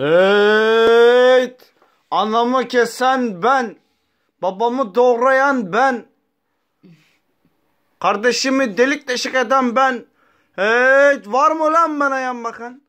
Evet. Anamı kesen ben. Babamı doğrayan ben. Kardeşimi delik deşik eden ben. Evet. Var mı lan bana yan bakan?